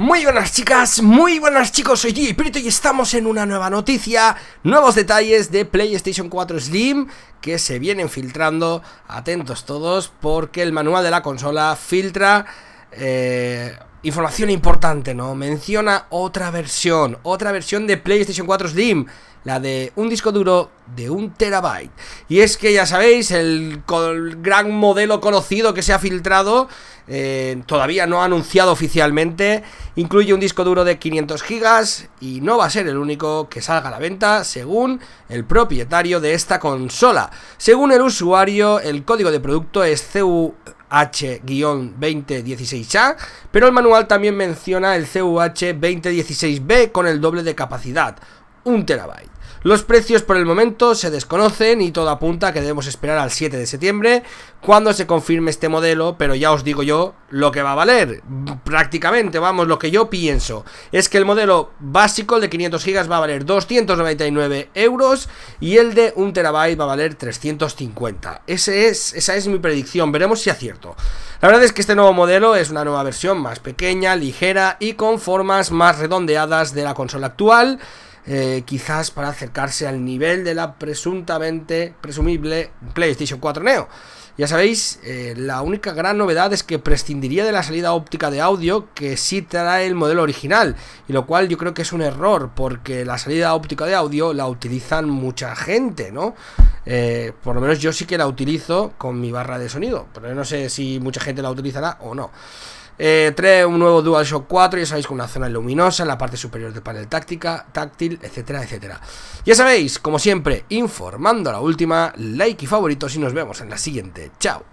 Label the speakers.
Speaker 1: Muy buenas chicas, muy buenas chicos, soy DJ Pirito y estamos en una nueva noticia, nuevos detalles de PlayStation 4 Slim que se vienen filtrando, atentos todos, porque el manual de la consola filtra eh, Información importante, ¿no? Menciona otra versión, otra versión de PlayStation 4 Slim, la de un disco duro de un terabyte. Y es que ya sabéis, el, gran modelo conocido que se ha filtrado, eh, todavía no ha anunciado oficialmente, incluye un disco duro de 500 gigas y no va a ser el único que salga a la venta, según el propietario de esta consola. Según el usuario, el código de producto es CU... H-2016A, pero el manual también menciona el CUH-2016B con el doble de capacidad, un terabyte. Los precios por el momento se desconocen y todo apunta a que debemos esperar al 7 de septiembre cuando se confirme este modelo, pero ya os digo yo lo que va a valer. Prácticamente, vamos, lo que yo pienso es que el modelo básico, de 500 gigas va a valer 299 euros y el de un terabyte va a valer 350. esa es mi predicción, veremos si acierto. La verdad es que este nuevo modelo es una nueva versión más pequeña, ligera y con formas más redondeadas de la consola actual. Eh, quizás para acercarse al nivel de la presuntamente presumible PlayStation 4 Neo. Ya sabéis, eh, la única gran novedad es que prescindiría de la salida óptica de audio que sí trae el modelo original, y lo cual yo creo que es un error, porque la salida óptica de audio la utilizan mucha gente, ¿no? Eh, por lo menos yo sí que la utilizo con mi barra de sonido, pero no sé si mucha gente la utilizará o no. Eh, un nuevo DualShock 4, ya sabéis, con una zona luminosa en la parte superior del panel táctica, táctil, etcétera, etcétera. Ya sabéis, como siempre, informando la última, like y favoritos y nos vemos en la siguiente. Chao.